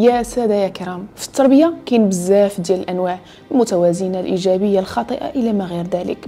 يا سادة يا كرام في التربية كاين بزاف ديال الأنواع المتوازنة الإيجابية الخاطئة إلى ما غير ذلك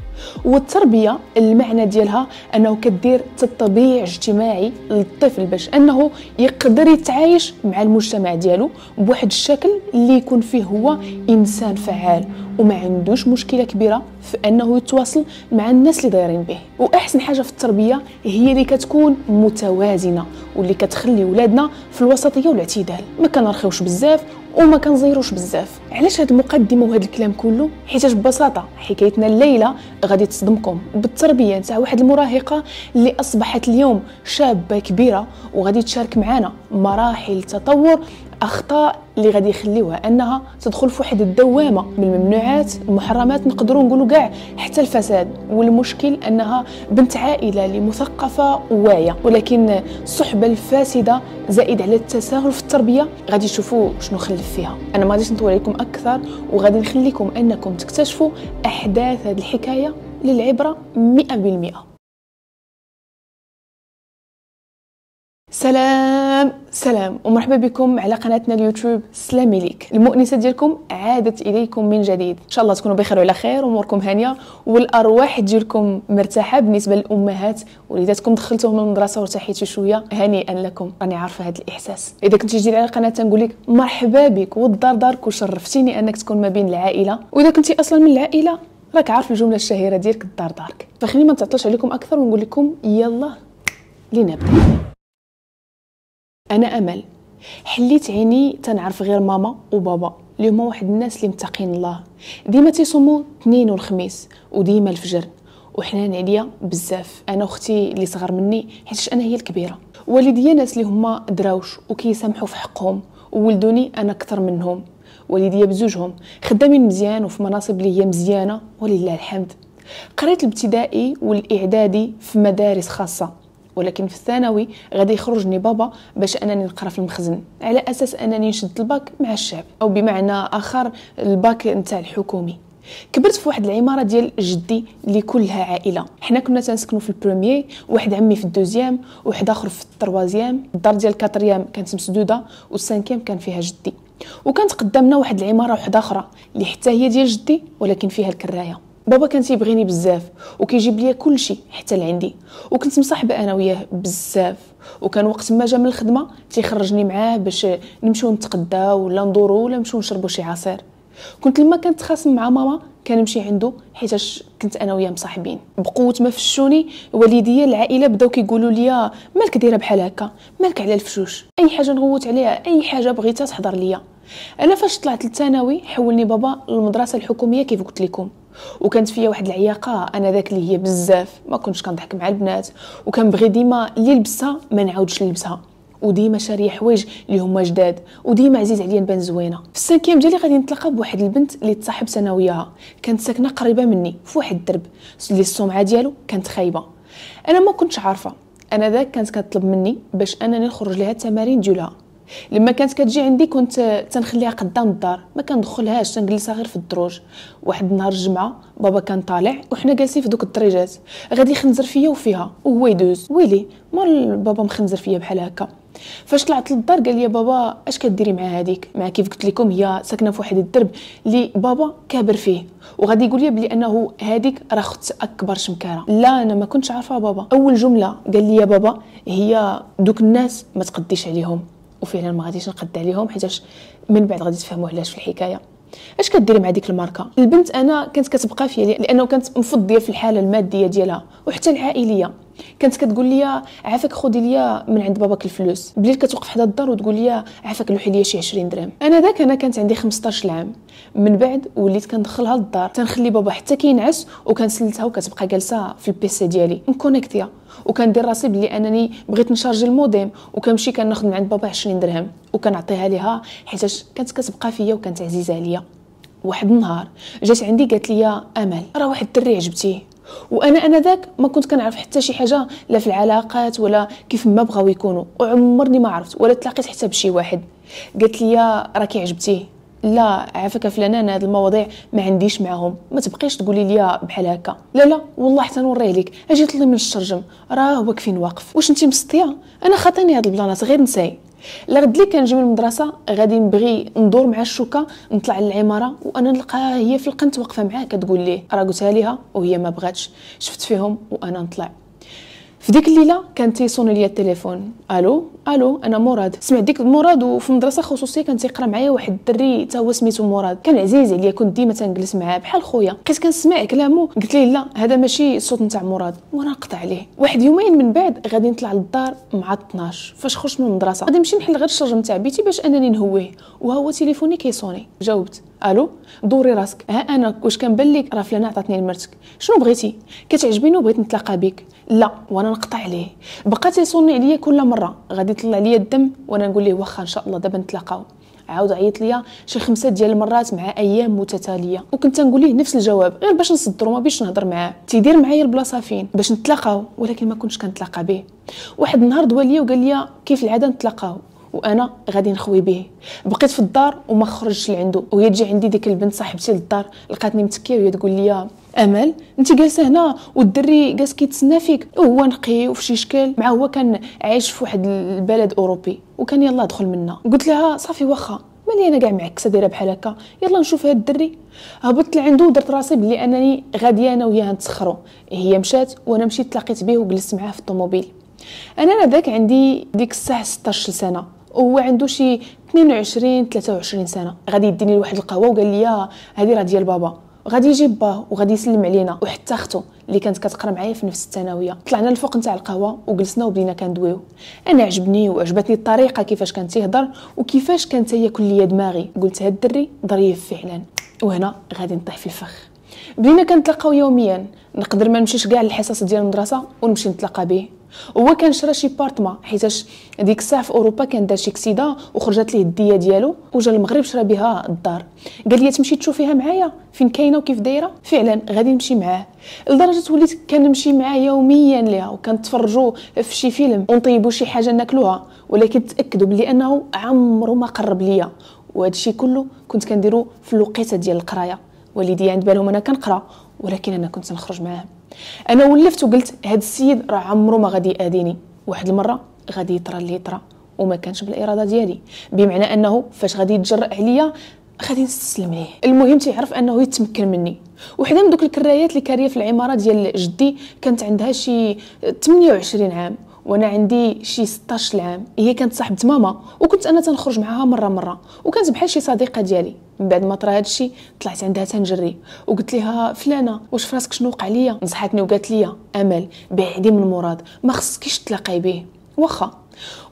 والتربية المعنى ديالها أنه كدير تطبيع اجتماعي للطفل باش أنه يقدر يتعايش مع المجتمع ديالو بواحد الشكل اللي يكون فيه هو إنسان فعال وما عندوش مشكله كبيره في انه يتواصل مع الناس اللي دايرين به واحسن حاجه في التربيه هي اللي كتكون متوازنه واللي كتخلي ولادنا في الوسطيه والاعتدال ما كنرخيوش بزاف وما كنزيروش بزاف علاش هاد المقدمه وهاد الكلام كله حيت ببساطه حكايتنا الليله غادي تصدمكم بالتربيه نتاع واحد المراهقه اللي اصبحت اليوم شابه كبيره وغادي تشارك معنا مراحل تطور اخطاء اللي غادي يخليوها انها تدخل في واحد الدوامه من الممنوعات المحرمات نقدروا نقولوا كاع حتى الفساد والمشكل انها بنت عائله اللي مثقفه وواعيه ولكن الصحبه الفاسده زائد على التساهل في التربيه غادي تشوفوا شنو خلف فيها انا ما غاديش نطول عليكم اكثر وغادي نخليكم انكم تكتشفوا احداث هذه الحكايه للعبره 100% سلام سلام ومرحبا بكم على قناتنا اليوتيوب سلامي ليك المؤنسه ديالكم عادت اليكم من جديد ان شاء الله تكونوا بخير وعلى خير اموركم هانيه والارواح ديالكم مرتاحه بالنسبه للامهات وليداتكم دخلتوهم المدرسه وارتحيتوا شويه هنيئا لكم راني عارفه هذا الاحساس اذا كنت جديد على القناه تنقول لك مرحبا بك والدار دارك وشرفتيني انك تكون ما بين العائله واذا كنتي اصلا من العائله راك عارف الجمله الشهيره ديالك الدار دارك فخليني ما نتعطلش عليكم اكثر ونقول لكم يلا لنبدا انا امل حليت عيني تنعرف غير ماما وبابا اللي هما واحد الناس اللي متقين الله ديما تيصوموا اثنين والخميس وديما الفجر وحنان عليا بزاف انا اختي اللي صغر مني حيت انا هي الكبيره والديا ناس اللي هما دراوش وكيسامحوا في حقهم وولدوني انا اكثر منهم والديا بزوجهم خدامين مزيان وفي مناصب اللي هي مزيانه ولله الحمد قريت الابتدائي والاعدادي في مدارس خاصه ولكن في الثانوي غادي يخرجني بابا باش انني نقرا في المخزن على اساس انني نشد الباك مع الشعب او بمعنى اخر الباك نتاع الحكومي كبرت في واحد العماره ديال جدي اللي كلها عائله حنا كنا تنسكنوا في البروميي واحد عمي في الدوزيام واحد اخر في التروازيام الدار ديال الكاتريام كانت مسدوده والسانكيام كان فيها جدي وكانت قدامنا واحد العماره واحده اخرى اللي حتى هي ديال جدي ولكن فيها الكرايه بابا كان تيبغيني بزاف وكيجيب ليا كلشي حتى لعندي وكنت مصاحبه انا وياه بزاف وكان وقت ما جا من الخدمه تيخرجني معاه باش نمشيو نتقداو ولا ندورو ولا نمشيو نشربو شي عصير كنت لما كنتخاصم مع ماما كنمشي عنده حيتاش كنت انا وياه مصاحبين بقوه ما فشوني والديا العائله بداو كيقولوا لي مالك دايره بحال هكا مالك على الفشوش اي حاجه نغوت عليها اي حاجه بغيتها تحضر ليا انا فاش طلعت للثانوي حولني بابا للمدرسه الحكوميه كيف قلت لكم وكانت فيا واحد العياقه انا ذاك اللي هي بزاف ما كنتش كنضحك مع البنات وكنبغي ديما اللي لبسها ما نعاودش نلبسها وديما شاريه حوايج اللي هما جداد وديما عزيز عليا نبان زوينه في السانكيام ديالي غادي نتلاقى بواحد البنت اللي تصاحب انا وياها كانت ساكنه قريبه مني في واحد الدرب اللي السمعه ديالو كانت خايبه انا ما كنتش عارفه انا ذاك كانت كتطلب مني باش انني نخرج لها التمارين ديالها لما كانت كتجي عندي كنت تنخليها قدام الدار ما كندخلهاش تنجلسها غير في الدروج واحد النهار الجمعه بابا كان طالع وحنا جالسين في دوك الدريجات غادي يخنزر فيا وفيها وهو يدوز ويلي مال بابا مخنزر فيا بحال هكا فاش طلعت للدار قال لي بابا اش كديري مع هذيك مع كيف قلت لكم هي ساكنه في واحد الدرب اللي بابا كابر فيه وغادي يقول لي بلي انه هذيك راه خت اكبر شمكاره لا انا ما كنتش عارفه بابا اول جمله قال لي يا بابا هي دوك الناس ما تقديش عليهم وفعلا ما غاديش نقد عليهم حيتاش من بعد غادي تفهموا علاش في الحكايه اش كديري مع ديك الماركه البنت انا كانت كتبقى فيا لانه كانت مفضيه في الحاله الماديه ديالها وحتى العائليه كانت كتقول لي عافاك خدي ليا من عند باباك الفلوس بلي كتوقف حدا الدار وتقول لي عافاك لوحي ليا شي 20 درهم انا ذاك انا كانت عندي 15 عام من بعد وليت كندخلها للدار تنخلي بابا حتى كينعس وكنسلتها وكتبقى جالسه في البيسي ديالي مكونيكتيا وكندير راسي بلي انني بغيت نشارجي الموديم وكنمشي كناخذ من عند بابا 20 درهم وكنعطيها ليها حيت كانت كتبقى فيا وكانت عزيزه عليا واحد النهار جات عندي قالت لي امل راه واحد الدري عجبتيه وانا انا ذاك ما كنت كنعرف حتى شي حاجه لا في العلاقات ولا كيف ما بغاو يكونوا وعمرني ما عرفت ولا تلاقيت حتى بشي واحد قالت لي راكي عجبتيه لا عافاك فلان انا هاد المواضيع ما عنديش معاهم ما تبقيش تقولي لي بحال هكا لا لا والله حتى نوريه لك اجي طلي من الشرجم راه هو كفين واقف واش انت مسطيه انا خاطيني هاد البلانات غير نساي لا غد لي كنجي من المدرسه غادي نبغي ندور مع الشوكه نطلع للعماره وانا نلقاها هي في القنت واقفه معاه كتقول ليه راه قلتها ليها وهي ما بغاتش شفت فيهم وانا نطلع في ديك الليله كان تيصون ليا التليفون الو الو انا مراد سمعت ديك مراد وفي مدرسه خصوصيه كان تيقرا معايا واحد الدري حتى هو سميتو مراد كان عزيز عليا كنت ديما تنجلس معاه بحال خويا بقيت كنسمع كلامو قلت ليه لا هذا ماشي الصوت نتاع مراد وانا قطع عليه واحد يومين من بعد غادي نطلع للدار مع 12 فاش خرجت من المدرسه غادي نمشي نحل غير الشرج نتاع بيتي باش انني نهويه وهو تليفوني كيصوني جاوبت الو دوري راسك ها انا واش كنبان لك راه فلانه عطاتني مرتك شنو بغيتي كتعجبني وبغيت نتلاقى بك لا وانا نقطع عليه بقى تيصوني عليا كل مره غادي يطلع عليا الدم وانا نقول ليه واخا ان شاء الله دابا نتلاقاو عاود عيط ليا شي خمسه ديال المرات مع ايام متتاليه وكنت نقول ليه نفس الجواب غير باش نصدرو ما بيش نهضر معاه تيدير معايا البلاصه فين باش نتلاقاو ولكن ما كنتش كنتلاقى به واحد النهار دوا ليا وقال ليا كيف العاده نتلاقاو وانا غادي نخوي به بقيت في الدار وما خرجتش لعندو وهي تجي عندي ديك البنت صاحبتي للدار لقاتني متكيه وهي تقول لي امل انت جالسه هنا والدري جالس كيتسنى فيك وهو نقي وفي شي شكل مع هو كان عايش في واحد البلد اوروبي وكان يلا دخل منا قلت لها صافي واخا مالي انا كاع معكسه دايره بحال هكا يلا نشوف هاد الدري هبطت لعندو ودرت راسي بلي انني غادي انا وياها نتسخرو هي مشات وانا مشيت تلاقيت به وجلست معاه في الطوموبيل انا انا ذاك عندي ديك الساعه 16 سنه وهو عنده شي 22 23 سنه غادي يديني لواحد القهوه وقال لي هذه آه، راه ديال بابا غادي يجيب باه وغادي يسلم علينا وحتى اختو اللي كانت كتقرا معايا في نفس الثانويه طلعنا الفوق نتاع القهوه وجلسنا وبدينا كندويو انا عجبني وعجبتني الطريقه كيفاش كان تيهضر وكيفاش كانت هي كليه دماغي قلت هاد الدري ظريف فعلا وهنا غادي نطيح في الفخ بدينا كنتلاقاو يوميا نقدر ما نمشيش كاع للحصص ديال المدرسه ونمشي نتلاقى به هو كان شرا شي بارتما حيتاش ديك الساعه في اوروبا كان دار شي كسيده وخرجت ليه الديه ديالو وجا المغرب شرا بها الدار قال لي تمشي تشوفيها معايا فين كاينه وكيف دايره فعلا غادي نمشي معاه لدرجه وليت كنمشي معاه يوميا ليها وكنتفرجوا في شي فيلم ونطيبوا شي حاجه ناكلوها ولكن تاكدوا بلي انه عمرو ما قرب ليا وهذا الشيء كله كنت كنديرو في الوقيته ديال القرايه والدي عند بالهم انا كنقرا ولكن انا كنت نخرج معاه انا ولفت وقلت هاد السيد راه عمره ما غادي ياذيني واحد المره غادي يطرى اللي يطرى وما كانش بالاراده ديالي بمعنى انه فاش غادي يتجرأ عليا غادي نستسلم ليه المهم تيعرف انه يتمكن مني وحده من دوك الكرايات اللي كاريه في العماره ديال جدي كانت عندها شي 28 عام وانا عندي شي 16 عام هي كانت صاحبه ماما وكنت انا تنخرج معاها مره مره وكانت بحال شي صديقه ديالي من بعد ما طرا هادشي طلعت عندها تنجري وقلت لها فلانه واش فراسك شنو وقع ليا نصحتني وقالت لي امل بعدي من مراد ما خصكيش تلاقي به واخا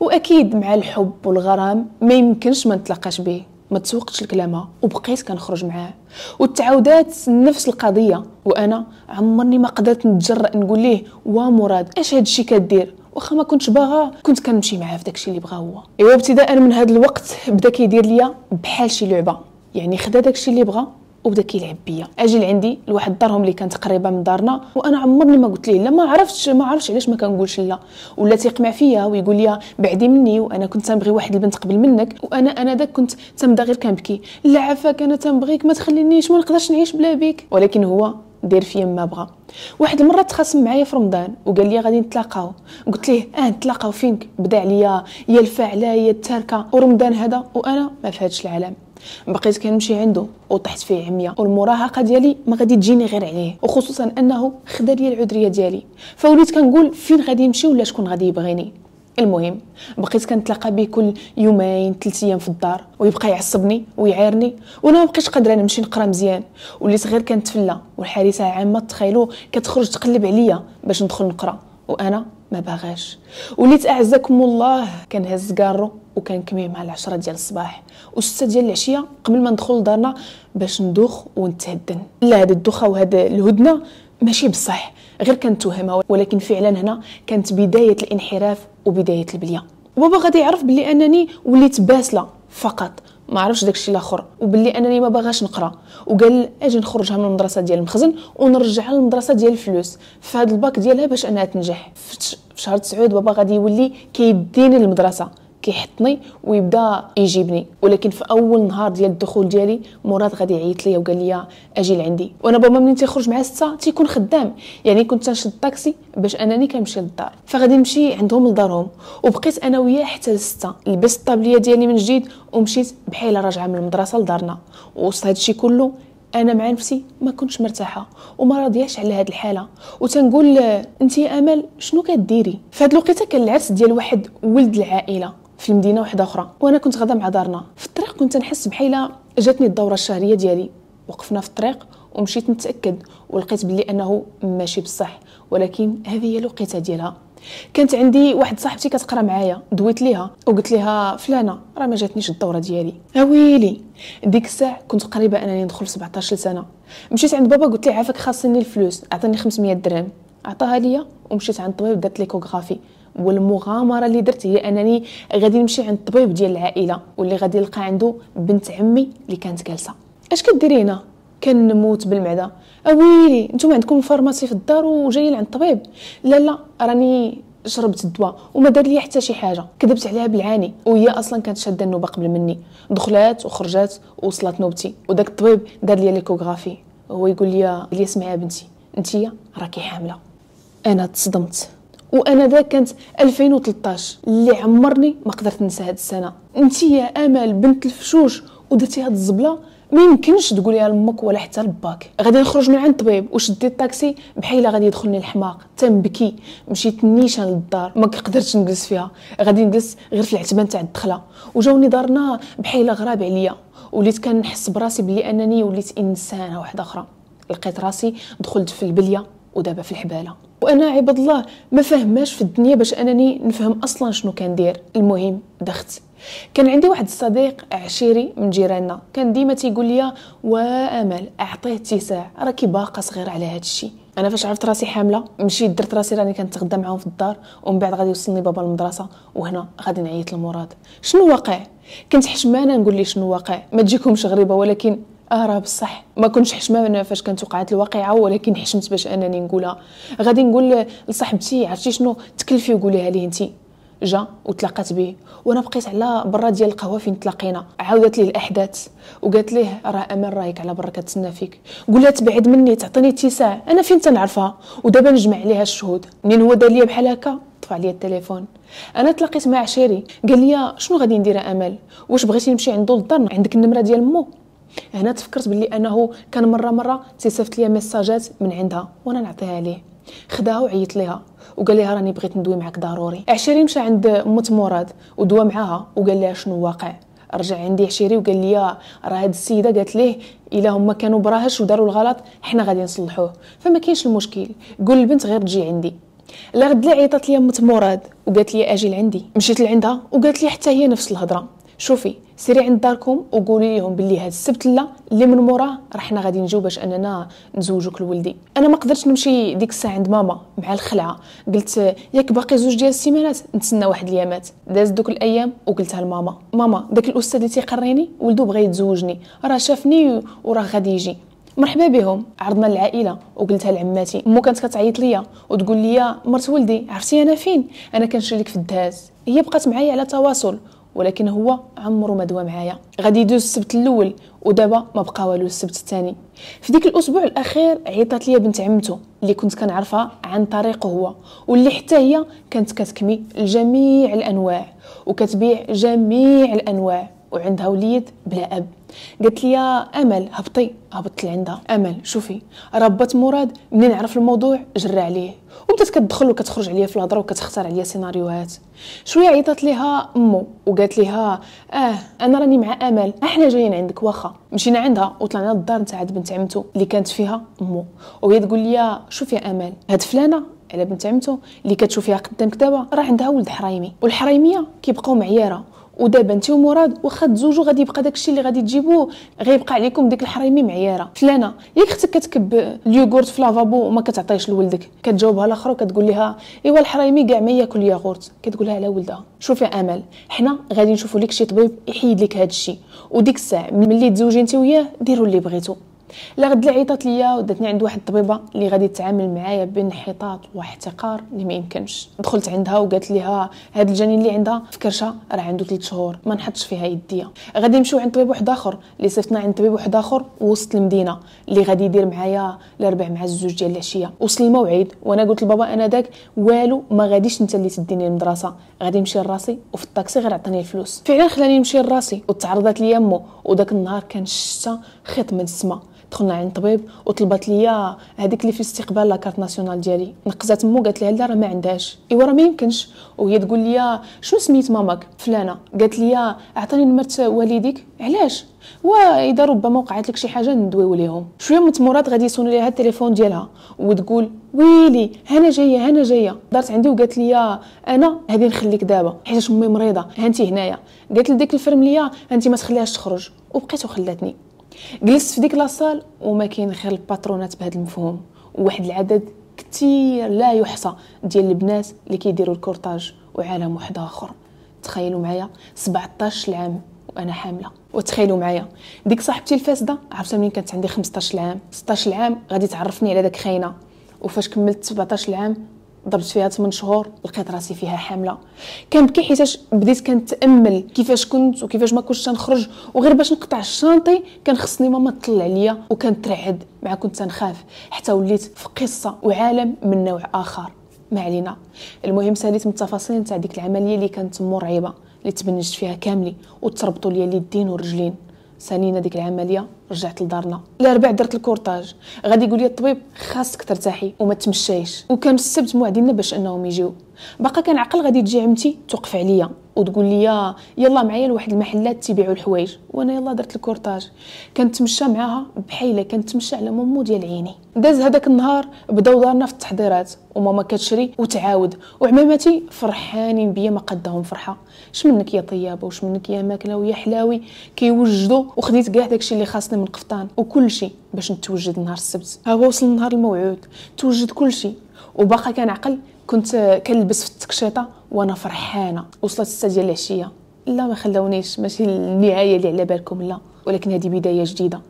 واكيد مع الحب والغرام ما يمكنش ما نتلاقاش به ما تسوقتش لكلامها وبقيت كنخرج معاه وتعاودات نفس القضيه وانا عمرني ما قدرت نتجرأ نقول ليه وا مراد اش هادشي كدير واخا ما كنتش باغا كنت كنمشي معاه في داكشي اللي بغا هو ايوا ابتداء من هذا الوقت بدا كيدير ليا بحال شي لعبه يعني خدا داكشي اللي بغا وبدا كيلعب بيا اجي لعندي لواحد الدارهم اللي كانت قريبه من دارنا وانا عمرني ما قلت ليه لا ما عرفتش ما عرفتش علاش ما كنقولش لا ولا تيقمع فيا ويقول لي بعدي مني وانا كنت تنبغي واحد البنت قبل منك وانا انا داك كنت تنبدا غير كنبكي لا عافاك انا تنبغيك ما تخلينيش ما نقدرش نعيش بلا بيك ولكن هو دير فيا ما بغا واحد المره تخاصم معايا في رمضان وقال لي غادي نتلاقاو قلت ليه اه نتلاقاو فينك بدا عليا يا الفاعله يا التاركه ورمضان هذا وانا ما فهادش العالم بقيت كنمشي عنده وطحت فيه عمية والمراهقة ديالي ما غادي تجيني غير عليه وخصوصا انه خدا لي العذرية ديالي فوليت كنقول فين غادي نمشي ولا شكون غادي يبغيني المهم بقيت كنتلاقى به كل يومين ثلاث ايام في الدار ويبقى يعصبني ويعيرني وانا ما بقيتش قادره نمشي نقرا مزيان وليت غير كنتفلى والحارسه عامه تخيلوا كتخرج تقلب عليا باش ندخل نقرا وانا ما باغاش وليت اعزكم الله كنهز كارو وكنكمي مع العشرة ديال الصباح وستة ديال العشية قبل ما ندخل لدارنا باش ندوخ ونتهدن لا هاد الدوخة وهاد الهدنة ماشي بصح غير كانت توهمة ولكن فعلا هنا كانت بداية الانحراف وبدايه البليه بابا غادي يعرف بلي انني وليت باسله فقط ما عرفش داكشي الاخر وبلي انني ما باغاش نقرا وقال اجي نخرجها من المدرسه ديال المخزن ونرجعها للمدرسه ديال الفلوس في الباك ديالها باش انها تنجح في شهر 9 بابا غادي يولي كيديني للمدرسه كيحطني ويبدا يجيبني ولكن في اول نهار ديال الدخول ديالي مراد غادي يعيط ليا وقال لي اجي لعندي وانا بابا منين تيخرج مع ستة تيكون خدام يعني كنت تنشد الطاكسي باش انني كنمشي للدار فغادي نمشي عندهم لدارهم وبقيت انا وياه حتى لستة لبست الطابليه ديالي من جديد ومشيت بحال راجعه من المدرسه لدارنا وسط هادشي كله انا مع نفسي ما كنتش مرتاحه وما راضياش على هاد الحاله وتنقول انت يا امل شنو كديري فهاد الوقيته كان العرس ديال واحد ولد العائله في مدينه واحده اخرى وانا كنت غادا مع دارنا في الطريق كنت نحس بحيلة جاتني الدوره الشهريه ديالي وقفنا في الطريق ومشيت نتاكد ولقيت بلي انه ماشي بصح ولكن هذه هي الوقيته ديالها كانت عندي واحد صاحبتي كتقرا معايا دويت ليها وقلت ليها فلانه راه ما جاتنيش الدوره ديالي اويلي ديك الساعه كنت قريبه انني ندخل 17 سنه مشيت عند بابا قلت ليه عافاك خاصني الفلوس عطاني 500 درهم عطاها ليا ومشيت عند الطبيب دات ليكوغرافي والمغامره اللي درت هي انني غادي نمشي عند الطبيب ديال العائله واللي غادي نلقى عنده بنت عمي اللي كانت جالسه اش كديري هنا كنموت بالمعده اويلي نتوما عندكم فارماسي في الدار وجايين عند الطبيب لا لا راني شربت الدواء وما دار لي حتى شي حاجه كذبت عليها بالعاني وهي اصلا كانت شاده النوبه قبل مني دخلات وخرجات وصلت نوبتي وداك الطبيب دار لي ليكوغرافي هو يقول لي اللي اسمعي يا بنتي انتيا راكي حامله انا تصدمت وانا ذا كانت 2013 اللي عمرني ما قدرت ننسى هاد السنه انت يا امل بنت الفشوش ودرتي هاد الزبله ما يمكنش تقوليها لامك ولا حتى لباك غادي نخرج من عند الطبيب وشدي الطاكسي بحال غادي يدخلني الحماق تنبكي مشيت نيشان للدار ما قدرتش نجلس فيها غادي نجلس غير في العتبان تاع الدخله وجاوني دارنا بحال غراب عليا وليت كنحس براسي بلي انني وليت انسانه واحده اخرى لقيت راسي دخلت في البليه ودابا في الحباله وانا عباد الله ما فهماش في الدنيا باش انني نفهم اصلا شنو كندير المهم دخت كان عندي واحد الصديق عشيري من جيراننا كان ديما تيقول لي وامل اعطيه اتساع راكي باقا صغيره على هذا الشيء انا فاش عرفت راسي حامله مشيت درت راسي راني كنتغدى معاهم في الدار ومن بعد غادي يوصلني بابا المدرسه وهنا غادي نعيط لمراد شنو واقع كنت حشمانه نقول لي شنو واقع ما تجيكمش غريبه ولكن اه راه بصح ما كنتش حشمه فاش كانت وقعت الواقعه ولكن حشمت باش انني نقولها غادي نقول لصاحبتي عرفتي شنو تكلفي وقوليها ليه انت جا وتلاقات به وانا بقيت على برا ديال القهوه فين تلاقينا عاودت ليه الاحداث وقالت ليه راه امان رايك على برا كتسنى فيك قولها تبعد مني تعطيني اتساع انا فين تنعرفها ودابا نجمع عليها الشهود منين هو دار ليا بحال هكا طفى عليا التليفون انا تلاقيت مع عشيري قال لي شنو غادي ندير امل واش بغيتي نمشي عندو للدار عندك النمره ديال مو هنا تفكرت باللي انه كان مره مره تيصيفط ليا ميساجات من عندها وانا نعطيها ليه خداها وعيط ليها وقال لها راني بغيت ندوي معك ضروري عشيري مشى عند مت مراد ودوا معاها وقال لها شنو واقع رجع عندي عشيري وقال لي راه هاد السيده قالت ليه الا هما كانوا براهش وداروا الغلط حنا غادي نصلحوه فما كاينش المشكل قول البنت غير تجي عندي لا غد لي عيطات لي مراد وقالت لي اجي لعندي مشيت لعندها وقالت لي حتى هي نفس الهضره شوفي سيري عند داركم وقولي لهم باللي هاد السبت لا اللي من موراه رحنا غادي نجيو باش اننا نزوجوك لولدي انا ما قدرتش نمشي ديك الساعه عند ماما مع الخلعه قلت ياك باقي زوج ديال السيمانات نتسنى واحد اليامات داز دوك الايام وقلتها لماما ماما داك الاستاذ اللي تيقريني ولدو بغى يتزوجني راه شافني وراه غادي يجي مرحبا بهم عرضنا العائله وقلتها لعماتي مو كانت كتعيط ليا وتقول لي مرت ولدي عرفتي انا فين انا كنشري لك في الدهاز هي بقات معايا على تواصل ولكن هو عمره ما دوى معايا غادي يدوز السبت الاول ودابا ما بقى والو السبت الثاني في ديك الاسبوع الاخير عيطات ليا بنت عمته اللي كنت كنعرفها عن طريقه هو واللي حتى هي كانت كتكمي جميع الانواع وكتبيع جميع الانواع وعندها وليد بلا اب قالت لي امل هبطي هبطت لعندها امل شوفي ربت مراد منين عرف الموضوع جرى عليه وبدات كتدخل وكتخرج عليا في الهضره وكتختار عليا سيناريوهات شويه عيطت ليها امه وقالت ليها اه انا راني مع امل احنا جايين عندك واخا مشينا عندها وطلعنا للدار نتاع بنت عمتو اللي كانت فيها امه وهي تقول لي شوفي امل هاد فلانه على بنت عمتو اللي كتشوفيها قدامك دابا راه عندها ولد حرايمي والحرايميه كيبقاو معياره ودابا انت ومراد واخا تزوجوا غادي يبقى داكشي اللي غادي تجيبوه غيبقى عليكم ديك الحريمي معياره فلانه ياك اختك كتكب اليوغورت في لافابو وما كتعطيش لولدك كتجاوبها لاخر وكتقول لها ايوا الحريمي كاع ما ياكل ياغورت كتقول لها على ولدها شوفي امل حنا غادي نشوفوا لك شي طبيب يحيد لك هذا الشيء وديك الساعه ملي تزوجي انت وياه ديروا اللي بغيتو لا غد عيطات ليا وداتني عند واحد الطبيبه اللي غادي تتعامل معايا بانحطاط واحتقار اللي ما يمكنش دخلت عندها وقالت ليها هاد الجنين اللي عندها في كرشه راه عنده 3 شهور ما نحطش فيها يديا غادي نمشيو عند طبيب واحد اخر اللي صيفطنا عند طبيب واحد اخر وسط المدينه اللي غادي يدير معايا الاربع مع الزوج ديال العشيه وصل الموعد وانا قلت لبابا انا داك والو ما غاديش انت اللي تديني المدرسه غادي نمشي لراسي وفي الطاكسي غير عطيني الفلوس فعلا خلاني نمشي لراسي وتعرضت ليا امو وداك النهار كان الشتا خيط من السما دخلنا عند الطبيب وطلبت ليا هذيك اللي في استقبال لاكارت ناسيونال ديالي نقزات مو قالت لها لا راه ما عندهاش ايوا راه ما يمكنش وهي تقول لي شنو سميت ماماك فلانه قالت لي اعطيني نمرت والديك علاش واذا ربما وقعت لك شي حاجه ندويو ليهم شويه من التمرات غادي يصونوا ليها التليفون ديالها وتقول ويلي هنا جايه هنا جايه دارت عندي وقالت لي انا هذه نخليك دابا حيت امي مريضه هانتي هنايا قالت لديك الفرمليه انت ما تخليهاش تخرج وبقيت وخلاتني جلست في ديك لاصال وما كاين غير الباترونات بهذا المفهوم وواحد العدد كثير لا يحصى ديال البنات اللي كيديروا الكورتاج وعالم واحد اخر تخيلوا معايا 17 عام وانا حامله وتخيلوا معايا ديك صاحبتي الفاسده عرفتها منين كانت عندي 15 عام 16 عام غادي تعرفني على داك خاينه وفاش كملت 17 عام ضربت فيها 8 شهور لقيت راسي فيها حامله كنبكي حيتاش بديت كنتامل كيفاش كنت وكيفاش ما كنتش تنخرج وغير باش نقطع الشانطي كان خصني ماما تطلع عليا وكنترعد مع كنت تنخاف حتى وليت في قصه وعالم من نوع اخر ما علينا المهم ساليت من التفاصيل تاع ديك العمليه اللي كانت مرعبه اللي تبنجت فيها كاملي وتربطوا لي اليدين والرجلين سنينه ديك العمليه رجعت لدارنا الاربع درت الكورتاج غادي يقول لي الطبيب خاصك ترتاحي وما تمشايش وكان السبت موعدين باش انهم يجيو باقا كنعقل غادي تجي عمتي توقف عليا وتقول لي يلا معايا لواحد المحلات تبيعوا الحوايج وانا يلا درت الكورتاج كنتمشى معاها بحيله كنتمشى على مامو ديال عيني داز هذاك النهار بداو دارنا في التحضيرات وماما كتشري وتعاود وعماماتي فرحانين بيا ما قدهم فرحه اش منك يا طيابه واش منك يا ماكله ويا حلاوي كيوجدوا وخديت كاع داكشي اللي خاصني من قفطان وكلشي باش نتوجد نهار السبت ها هو وصل النهار الموعود توجد كلشي وباقا كنعقل كنت كنلبس في التكشيطه وانا فرحانه وصلت 6 ديال العشيه لا ما خلاونيش ماشي النهايه اللي على بالكم لا ولكن هذه بدايه جديده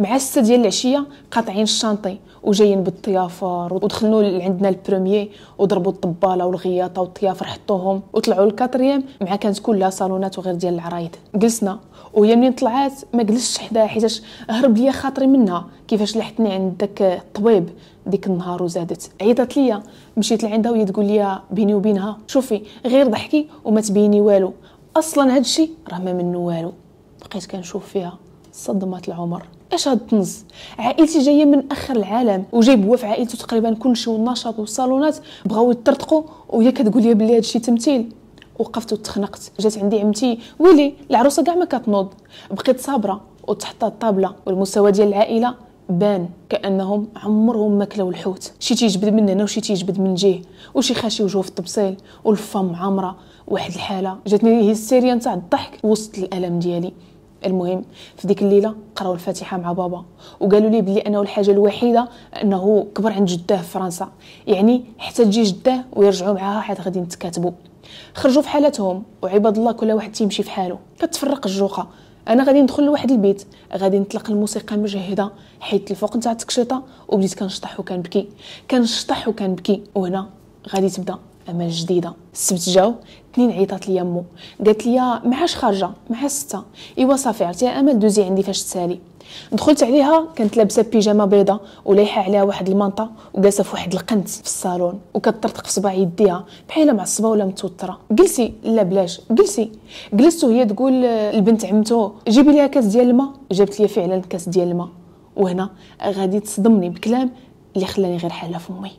مع السته ديال العشيه قاطعين الشانطي وجايين بالطيافر ودخلنوا عندنا البروميي وضربوا الطباله والغياطه والطيافر حطوهم وطلعوا الكاتريام مع كانت كلها صالونات وغير ديال العرايد جلسنا وهي منين طلعات ما جلستش حداها حيتاش هرب ليا خاطري منها كيفاش لحتني عند داك الطبيب ديك النهار وزادت عيطت ليا مشيت لعندها وهي تقول ليا بيني وبينها شوفي غير ضحكي وما تبيني والو اصلا هادشي راه ما منو والو بقيت كنشوف فيها صدمات العمر اش هاد الطنز عائلتي جايه من اخر العالم وجايب هو في عائلته تقريبا كلشي والنشاط والصالونات بغاو يطرطقوا وهي كتقول لي بلي هادشي تمثيل وقفت وتخنقت جات عندي عمتي ويلي العروسه كاع ما كتنوض بقيت صابره وتحت الطابله والمستوى ديال العائله بان كانهم عمرهم ما كلاو الحوت شي تيجبد من هنا وشي تيجبد من جهه وشي خاشي وجهه في الطبسيل والفم عامره واحد الحاله جاتني هيستيريا نتاع الضحك وسط الالم ديالي المهم في ديك الليله قراو الفاتحه مع بابا وقالوا لي بلي انه الحاجه الوحيده انه كبر عند جداه في فرنسا يعني حتى تجي جداه ويرجعوا معاها حيت غادي نتكاتبوا خرجوا في حالتهم وعباد الله كل واحد تيمشي في حاله كتفرق الجوقه انا غادي ندخل لواحد البيت غادي نطلق الموسيقى مجهده حيت الفوق نتاع التكشيطه وبديت كنشطح وكنبكي كنشطح وكنبكي وهنا غادي تبدا امل جديده السبت جاو اثنين عيطات ليا مو قالت ليا معاش خارجه مع ستة ايوا صافي عرفتي امل دوزي عندي فاش تسالي دخلت عليها كانت لابسه بيجامه بيضه ولايحه عليها واحد المانطه وجالسه في واحد القنت في الصالون وكترتق في صبع يديها بحال معصبه ولا متوتره جلسي لا بلاش جلسي جلست وهي تقول لبنت عمتو جيبي ليها كاس ديال الماء جابت لي فعلا كاس ديال الماء وهنا غادي تصدمني بكلام اللي خلاني غير حاله فمي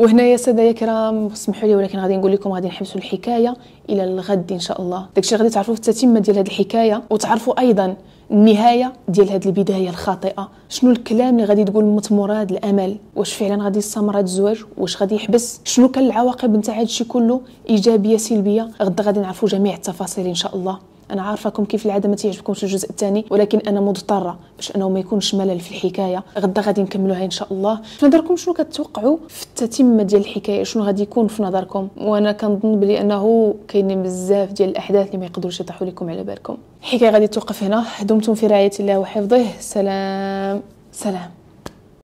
وهنا يا ساده يا كرام اسمحوا لي ولكن غادي نقول لكم غادي نحبسوا الحكايه الى الغد ان شاء الله داكشي غادي تعرفوا في التتمه ديال هذه الحكايه وتعرفوا ايضا النهايه ديال هذه البدايه الخاطئه شنو الكلام اللي غادي تقول مراد الامل واش فعلا غادي يستمر هذا الزواج واش غادي يحبس شنو كان العواقب نتاع هادشي كله ايجابيه سلبيه غدا غادي نعرفوا جميع التفاصيل ان شاء الله انا عارفاكم كيف العاده ما تيعجبكمش الجزء الثاني ولكن انا مضطره باش انه ما يكونش ملل في الحكايه غدا غادي نكملوها ان شاء الله في نظركم شنو كتوقعوا في التتمه ديال الحكايه شنو غادي يكون في نظركم وانا كنظن بلي انه كاينين بزاف ديال الاحداث اللي ما يقدروش يطيحوا لكم على بالكم الحكايه غادي توقف هنا دمتم في رعايه الله وحفظه سلام سلام